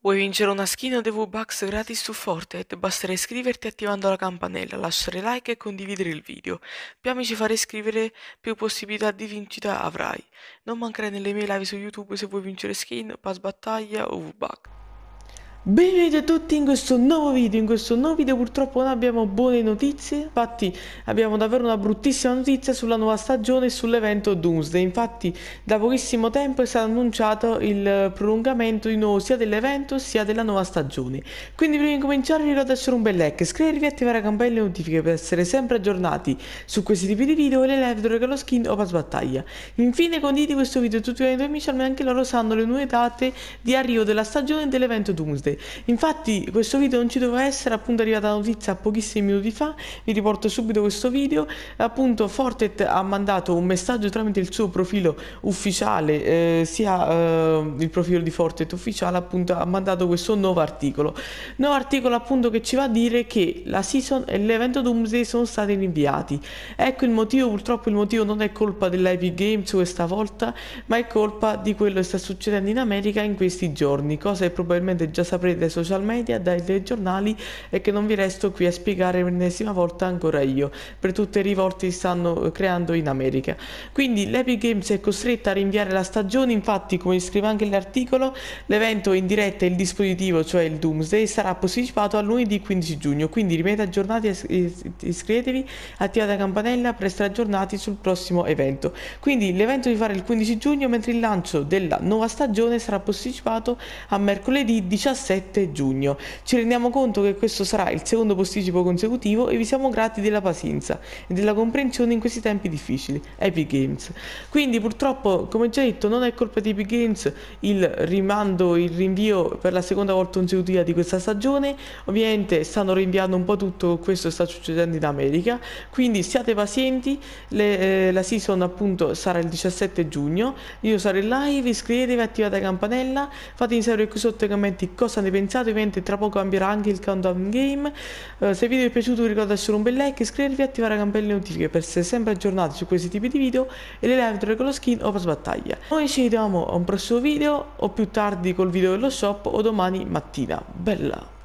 Vuoi vincere una skin o dei v Bucks gratis su Fortnite? Basterà iscriverti attivando la campanella, lasciare like e condividere il video. Più amici farai iscrivere, più possibilità di vincita avrai. Non mancare nelle mie live su YouTube se vuoi vincere skin, pass battaglia o V-Bucks. Benvenuti a tutti in questo nuovo video, in questo nuovo video purtroppo non abbiamo buone notizie, infatti abbiamo davvero una bruttissima notizia sulla nuova stagione e sull'evento Doomsday, infatti da pochissimo tempo è stato annunciato il prolungamento di nuovo sia dell'evento sia della nuova stagione, quindi prima di cominciare vi ricordo lasciare un bel like, iscrivervi e attivare la campanella e notifiche per essere sempre aggiornati su questi tipi di video le live dove regalo skin o pass battaglia. Infine condividi questo video a tutti i miei amici almeno anche loro sanno le nuove date di arrivo della stagione e dell'evento Doomsday tutte. Infatti questo video non ci doveva essere, appunto è arrivata la notizia pochissimi minuti fa, vi riporto subito questo video, appunto Fortet ha mandato un messaggio tramite il suo profilo ufficiale, eh, sia eh, il profilo di Fortet ufficiale, appunto ha mandato questo nuovo articolo. Nuovo articolo appunto che ci va a dire che la season e l'evento Doomsday sono stati rinviati. Ecco il motivo, purtroppo il motivo non è colpa dell'Epic Games questa volta, ma è colpa di quello che sta succedendo in America in questi giorni, cosa che probabilmente già sapete saprete dai social media, dai telegiornali e che non vi resto qui a spiegare per l'ennesima volta ancora io, per tutte le rivolte che stanno eh, creando in America. Quindi l'Epic Games è costretta a rinviare la stagione, infatti come scrive anche l'articolo, l'evento in diretta e il dispositivo, cioè il Doomsday, sarà posticipato a lunedì 15 giugno, quindi rimanete aggiornati, e iscrivetevi, attivate la campanella per essere aggiornati sul prossimo evento. Quindi l'evento di fare il 15 giugno, mentre il lancio della nuova stagione sarà posticipato a mercoledì 17 7 giugno. Ci rendiamo conto che questo sarà il secondo posticipo consecutivo e vi siamo grati della pazienza e della comprensione in questi tempi difficili. Epic Games. Quindi purtroppo, come già detto, non è colpa di Epic Games il rimando, il rinvio per la seconda volta consecutiva di questa stagione. Ovviamente stanno rinviando un po' tutto questo sta succedendo in America, quindi siate pazienti, Le, eh, la season appunto sarà il 17 giugno, io sarò in live, iscrivetevi, attivate la campanella, fatemi sapere qui sotto i commenti cosa cosa ne pensate, ovviamente tra poco cambierà anche il countdown game. Uh, se il video vi è piaciuto vi ricordo lasciare un bel like, iscrivervi e attivare la campella notifiche per essere sempre aggiornati su questi tipi di video e le live con lo skin o per sbattaglia Noi ci vediamo a un prossimo video o più tardi col video dello shop o domani mattina. Bella!